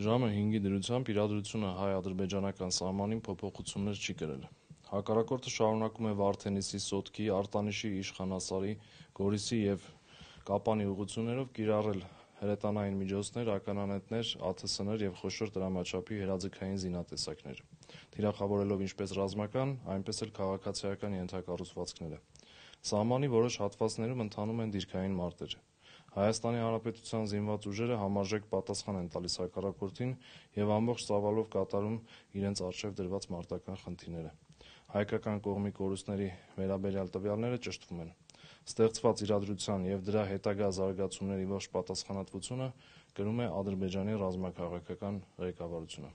Ժամը 5-ի դրությամբ իրադրությունը հայ-ադրբեջանական սահմանին փոփոխություններ չի կրել։ Հակառակորդը շարունակում է Վարդենիսի, Սոտքի, Արտանիշի, Իշխանասարի, Գորիսի և Կապանի ուղղություններով կիրառել հրետանային միջոցներ, ականանետներ, ԱԹՍ-ներ և խոշոր տրամաչափի հրաձգային զինատեսակներ, թիրախավորելով ինչպես ռազմական, այնպես էլ քաղաքացիական ենթակառուցվածքները։ Սահմանի որոշ հատվածներում ընթանում են դիրքային մարտեր։ Հայաստանի Հանրապետության զինված ուժերը համարժեք պատասխան են տալիս հակառակորդին եւ ամբողջ ծավալով կատարում իրենց առջեւ դրված մարտական խնդիրները։ Հայկական կողմի կորուստների վերաբերյալ տվյալները ճշտվում են։ Ստեղծված իրադրության եւ դրա հետագա զարգացումների ողջ պատասխանատվությունը կրում է Ադրբեջանի ռազմաքաղաքական ղեկավարությունը։